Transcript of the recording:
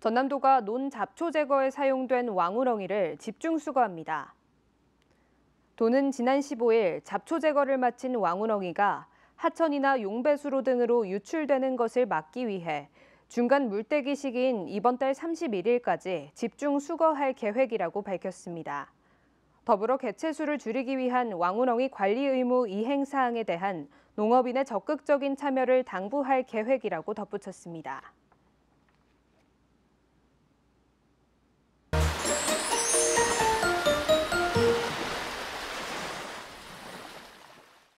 전남도가 논 잡초 제거에 사용된 왕우렁이를 집중 수거합니다. 도는 지난 15일 잡초 제거를 마친 왕우렁이가 하천이나 용배수로 등으로 유출되는 것을 막기 위해 중간 물대기 시기인 이번 달 31일까지 집중 수거할 계획이라고 밝혔습니다. 더불어 개체수를 줄이기 위한 왕운홍이 관리 의무 이행 사항에 대한 농업인의 적극적인 참여를 당부할 계획이라고 덧붙였습니다.